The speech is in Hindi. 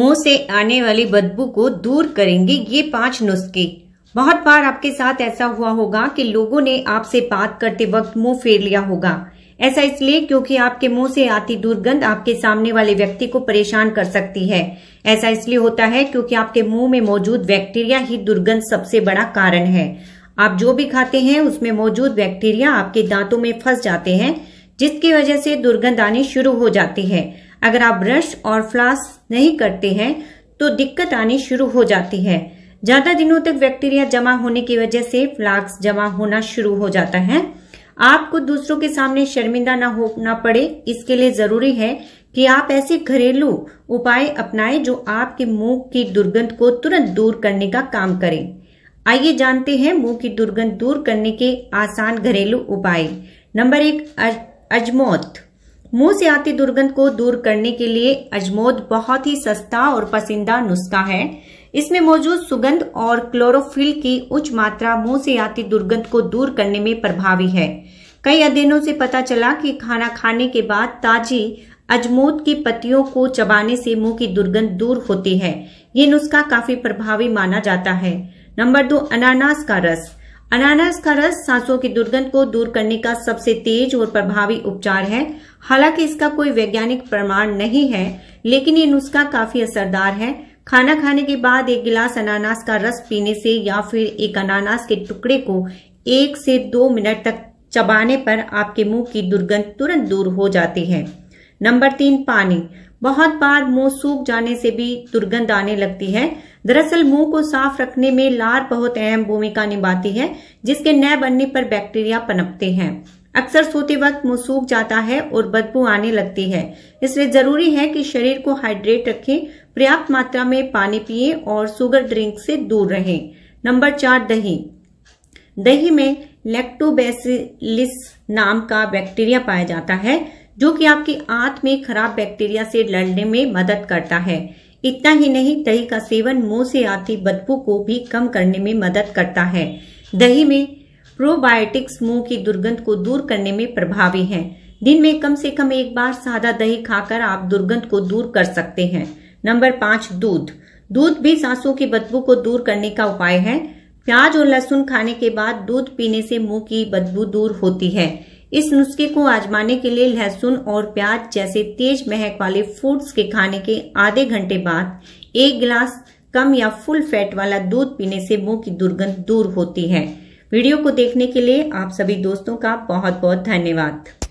मुंह से आने वाली बदबू को दूर करेंगे ये पांच नुस्खे बहुत बार आपके साथ ऐसा हुआ होगा कि लोगों ने आपसे बात करते वक्त मुंह फेर लिया होगा ऐसा इसलिए क्योंकि आपके मुंह से आती दुर्गंध आपके सामने वाले व्यक्ति को परेशान कर सकती है ऐसा इसलिए होता है क्योंकि आपके मुंह में मौजूद बैक्टीरिया ही दुर्गंध सबसे बड़ा कारण है आप जो भी खाते हैं उसमें मौजूद बैक्टीरिया आपके दांतों में फंस जाते हैं जिसकी वजह से दुर्गंध आनी शुरू हो जाती है अगर आप ब्रश और फ्लास नहीं करते हैं तो दिक्कत आनी शुरू हो जाती है ज्यादा दिनों तक बैक्टीरिया जमा होने की वजह से फ्लास्क जमा होना शुरू हो जाता है आपको दूसरों के सामने शर्मिंदा ना होना पड़े इसके लिए जरूरी है कि आप ऐसे घरेलू उपाय अपनाएं जो आपके मुंह की दुर्गंध को तुरंत दूर करने का काम करें आइए जानते हैं मुंह की दुर्गंध दूर करने के आसान घरेलू उपाय नंबर एक अजमोत मुंह से आती दुर्गंध को दूर करने के लिए अजमोद बहुत ही सस्ता और पसंदीदा नुस्खा है इसमें मौजूद सुगंध और क्लोरोफिल की उच्च मात्रा मुंह से आती दुर्गंध को दूर करने में प्रभावी है कई अध्ययनों से पता चला कि खाना खाने के बाद ताजी अजमोद की पत्तियों को चबाने से मुंह की दुर्गंध दूर होती है ये नुस्खा काफी प्रभावी माना जाता है नंबर दो अनानास का रस अनानास का रस सांसों की दुर्गंध को दूर करने का सबसे तेज और प्रभावी उपचार है हालांकि इसका कोई वैज्ञानिक प्रमाण नहीं है लेकिन ये नुस्खा काफी असरदार है खाना खाने के बाद एक गिलास अनानास का रस पीने से या फिर एक अनानास के टुकड़े को एक से दो मिनट तक चबाने पर आपके मुंह की दुर्गंध तुरंत दूर हो जाती है नंबर तीन पानी बहुत बार मुंह सूख जाने से भी दुर्गंध आने लगती है दरअसल मुंह को साफ रखने में लार बहुत अहम भूमिका निभाती है जिसके न बनने पर बैक्टीरिया पनपते हैं अक्सर सोते वक्त मुंह सूख जाता है और बदबू आने लगती है इसलिए जरूरी है कि शरीर को हाइड्रेट रखें पर्याप्त मात्रा में पानी पिए और शुगर ड्रिंक से दूर रहें नंबर चार दही दही में लैक्टोबैसिलिस नाम का बैक्टीरिया पाया जाता है जो कि आपके आंत में खराब बैक्टीरिया से लड़ने में मदद करता है इतना ही नहीं दही का सेवन मुंह से आती बदबू को भी कम करने में मदद करता है दही में प्रोबायोटिक्स मुंह की दुर्गंध को दूर करने में प्रभावी है दिन में कम से कम एक बार सादा दही खाकर आप दुर्गंध को दूर कर सकते हैं नंबर पाँच दूध दूध भी सांसों की बदबू को दूर करने का उपाय है प्याज और लहसुन खाने के बाद दूध पीने से मुंह की बदबू दूर होती है इस नुस्खे को आजमाने के लिए लहसुन और प्याज जैसे तेज महक वाले फूड्स के खाने के आधे घंटे बाद एक गिलास कम या फुल फैट वाला दूध पीने से मुंह की दुर्गंध दूर होती है वीडियो को देखने के लिए आप सभी दोस्तों का बहुत बहुत धन्यवाद